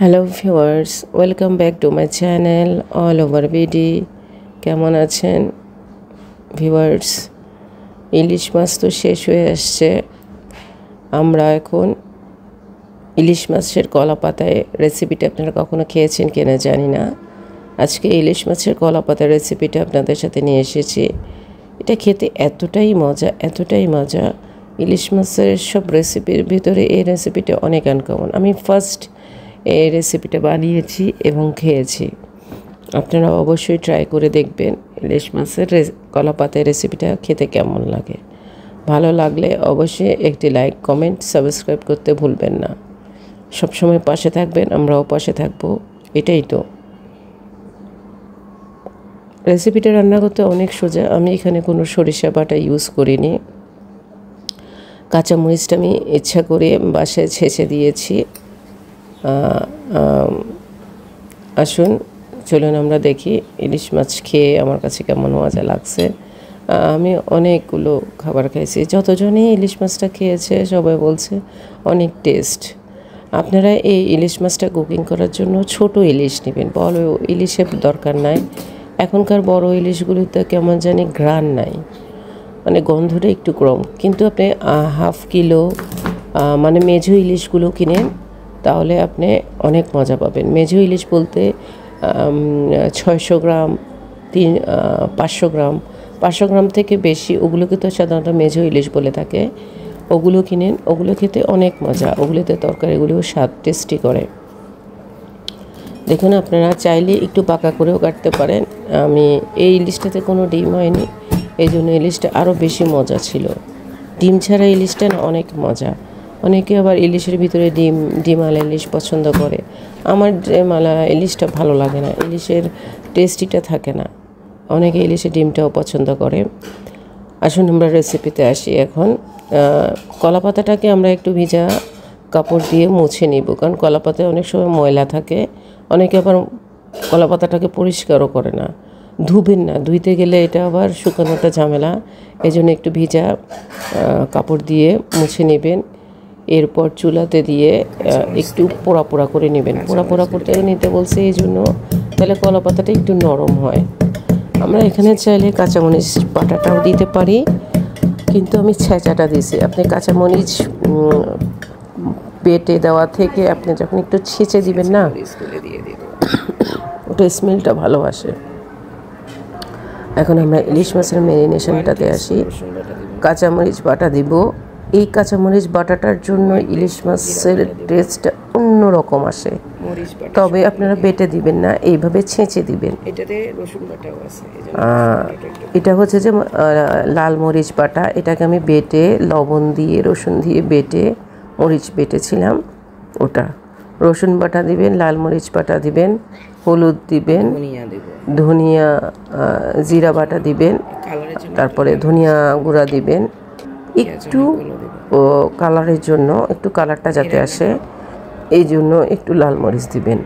Hello viewers welcome back to my channel all over BD কেমন আছেন viewers ইলিশ মাছ তো শেষ হয়ে আসছে আমরা এখন ইলিশ মাছের কলা পাতায় রেসিপিটা আপনারা কখনো খেয়েছেন কিনা জানি না আজকে ইলিশ মাছের কলা পাতার রেসিপিটা আপনাদের সাথে নিয়ে এসেছি এটা খেতে এতটাই মজা এতটাই মজা ইলিশ মাছের সব রেসিপির ভিতরে এই রেসিপিটা অনেক আনকমন আমি ফার্স্ট এই রেসিপিটা বানিয়েছি এবং খেয়েছি আপনারা অবশ্যই ট্রাই করে দেখবেন ইলিশ মাছের রে কলাপাতের রেসিপিটা খেতে কেমন লাগে ভালো লাগলে অবশ্যই একটি লাইক কমেন্ট সাবস্ক্রাইব করতে ভুলবেন না সবসময় পাশে থাকবেন আমরাও পাশে থাকবো এটাই তো রেসিপিটা রান্না করতে অনেক সোজা আমি এখানে কোনো সরিষা বাটা ইউজ করিনি কাঁচামরিচটা আমি ইচ্ছা করে বাসায় ছেঁচে দিয়েছি আসুন চলুন আমরা দেখি ইলিশ মাছ খেয়ে আমার কাছে কেমন মজা লাগছে আমি অনেকগুলো খাবার খাইছি যতজনই ইলিশ মাছটা খেয়েছে সবাই বলছে অনেক টেস্ট আপনারা এই ইলিশ মাছটা কুকিং করার জন্য ছোট ইলিশ নেবেন বড় ইলিশের দরকার নাই এখনকার বড় ইলিশগুলোতে কেমন জানি গ্রান নাই মানে গন্ধটা একটু কম কিন্তু আপনি হাফ কিলো মানে মেঝো ইলিশগুলো কিনে তাহলে আপনি অনেক মজা পাবেন মেঝো ইলিশ বলতে ছয়শো গ্রাম তিন পাঁচশো গ্রাম পাঁচশো গ্রাম থেকে বেশি ওগুলোকে তো সাধারণত মেঝো ইলিশ বলে থাকে ওগুলো কিনেন ওগুলো খেতে অনেক মজা ওগুলোতে তরকারিগুলো স্বাদ টেস্টি করে দেখুন আপনারা চাইলে একটু পাকা করেও কাটতে পারেন আমি এই ইলিশটাতে কোনো ডিম হয়নি এই জন্য ইলিশটা আরও বেশি মজা ছিল ডিম ছাড়া ইলিশটা অনেক মজা অনেকে আবার ইলিশের ভিতরে ডিম ডিমাল ইলিশ পছন্দ করে আমার মালা ইলিশটা ভালো লাগে না ইলিশের টেস্টিটা থাকে না অনেকে ইলিশের ডিমটাও পছন্দ করে আসুন আমরা রেসিপিতে আসি এখন কলাপাতাটাকে আমরা একটু ভিজা কাপড় দিয়ে মুছে নিব কারণ কলাপাতায় অনেক সময় ময়লা থাকে অনেকে আবার কলাপাতাটাকে পরিষ্কারও করে না ধুবেন না ধুইতে গেলে এটা আবার শুকানোটা ঝামেলা এই একটু ভিজা কাপড় দিয়ে মুছে নেবেন এরপর চুলাতে দিয়ে আচ্ছা, একটু পোড়া পোড়া করে নেবেন আচ্ছা, পোড়া পোড়া করতে নিতে বলছে এই জন্য তাহলে কলা পাতাটা একটু নরম হয় আমরা এখানে আচ্ছা। চাইলে কাঁচামরিচ বাটাটাও দিতে পারি কিন্তু আমি ছেঁচাটা দিছি আপনি কাঁচামরিচ বেটে দেওয়া থেকে আপনি যখন একটু ছেঁচে দিবেন না ওটা স্মেলটা ভালো আসে এখন আমরা ইলিশ মাছের ম্যারিনেশনটাতে আসি কাঁচামরিচ বাটা দিব এই কাঁচামরিচ বাটাটার জন্য ইলিশ মাছের টেস্ট রকম আসে তবে আপনারা বেটে দিবেন না এইভাবে ছেঁচে দিবেন এটাতে এটা হচ্ছে যে লাল মরিচ বাটা এটাকে আমি বেটে লবণ দিয়ে রসুন দিয়ে বেটে মরিচ বেটেছিলাম ওটা রসুন বাটা দিবেন লাল মরিচ বাটা দিবেন হলুদ দিবেন ধনিয়া জিরা বাটা দিবেন তারপরে ধনিয়া গুঁড়া দিবেন একটু কালারের জন্য একটু কালারটা যাতে আসে এই জন্য একটু লাল মরিচ দিবেন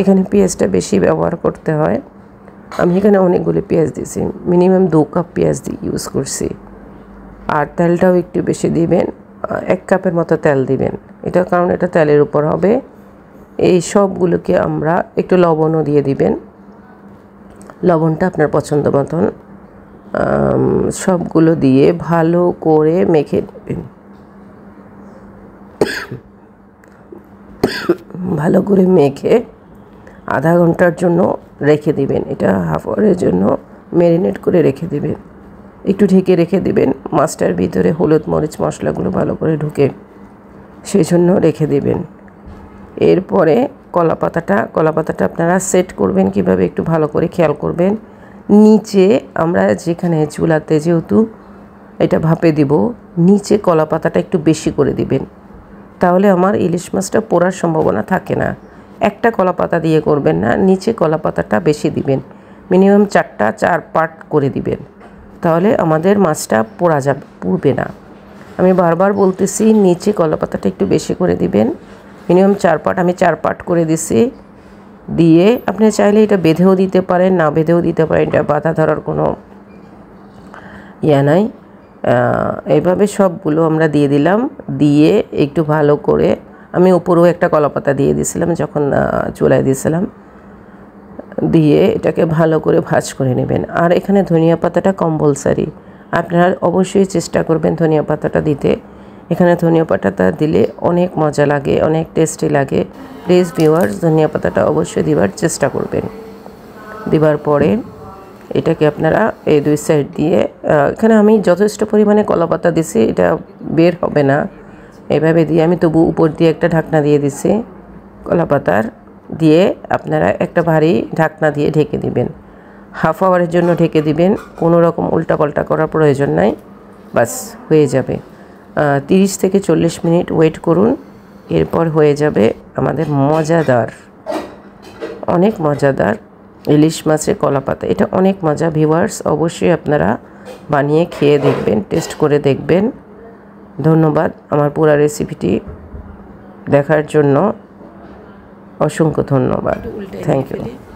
এখানে পেঁয়াজটা বেশি ব্যবহার করতে হয় আমি এখানে অনেকগুলি পেঁয়াজ দিয়েছি মিনিমাম দু কাপ পেঁয়াজ দিয়ে ইউজ করছি আর তেলটাও একটু বেশি দিবেন এক কাপের মতো তেল দিবেন এটা কারণ এটা তেলের উপর হবে এই সবগুলোকে আমরা একটু লবণও দিয়ে দিবেন লবণটা আপনার পছন্দ মতন সবগুলো দিয়ে ভালো করে মেখে নেবেন ভালো করে মেখে আধা ঘন্টার জন্য রেখে দিবেন এটা হাফ আওয়ারের জন্য ম্যারিনেট করে রেখে দিবেন একটু ঢেকে রেখে দিবেন মাছটার ভিতরে হলুদ মরিচ মশলাগুলো ভালো করে ঢুকে সেই জন্য রেখে দিবেন এরপরে কলা পাতাটা কলা পাতাটা আপনারা সেট করবেন কিভাবে একটু ভালো করে খেয়াল করবেন নিচে আমরা যেখানে চুলাতে যেহেতু এটা ভাপে দিব নিচে কলা পাতাটা একটু বেশি করে দিবেন তাহলে আমার ইলিশ মাছটা পোড়ার সম্ভাবনা থাকে না একটা কলা পাতা দিয়ে করবেন না নিচে কলা পাতাটা বেশি দিবেন মিনিমাম চারটা চার পার্ট করে দিবেন তাহলে আমাদের মাছটা পোড়া যাবে পুড়বে না আমি বারবার বলতেছি নিচে কলা পাতাটা একটু বেশি করে দিবেন মিনিমাম চার পাট আমি চার পাট করে দিছি দিয়ে আপনি চাইলে এটা বেঁধেও দিতে পারেন না বেঁধেও দিতে পারেন এটা বাধা ধরার কোনো ইয়া নাই এইভাবে সবগুলো আমরা দিয়ে দিলাম দিয়ে একটু ভালো করে আমি উপরেও একটা কলাপাতা দিয়ে দিয়েছিলাম যখন চুলায় দিয়েছিলাম দিয়ে এটাকে ভালো করে ভাজ করে নেবেন আর এখানে ধনিয়া পাতাটা কম্পালসারি আপনারা অবশ্যই চেষ্টা করবেন ধনিয়া পাতাটা দিতে এখানে ধনিয়া পাতাটা দিলে অনেক মজা লাগে অনেক টেস্টি লাগে প্লিজ ভিউয়ার্স ধনিয়া পাতাটা অবশ্যই দিবার চেষ্টা করবেন দিবার পরে এটাকে আপনারা এই দুই সাইড দিয়ে এখানে আমি যথেষ্ট পরিমাণে কলা পাতা দিছি এটা বের হবে না এভাবে দিয়ে আমি তবু উপর দিয়ে একটা ঢাকনা দিয়ে দিছি কলা পাতার দিয়ে আপনারা একটা ভারী ঢাকনা দিয়ে ঢেকে দিবেন হাফ আওয়ারের জন্য ঢেকে দিবেন কোনো রকম উল্টা পাল্টা করার প্রয়োজন নাই বাস হয়ে যাবে তিরিশ থেকে চল্লিশ মিনিট ওয়েট করুন এরপর হয়ে যাবে আমাদের মজাদার অনেক মজাদার ইলিশ মাছের কলা পাতা এটা অনেক মজা ভিউয়ার্স অবশ্যই আপনারা বানিয়ে খেয়ে দেখবেন টেস্ট করে দেখবেন ধন্যবাদ আমার পুরো রেসিপিটি দেখার জন্য অসংখ্য ধন্যবাদ থ্যাংক ইউ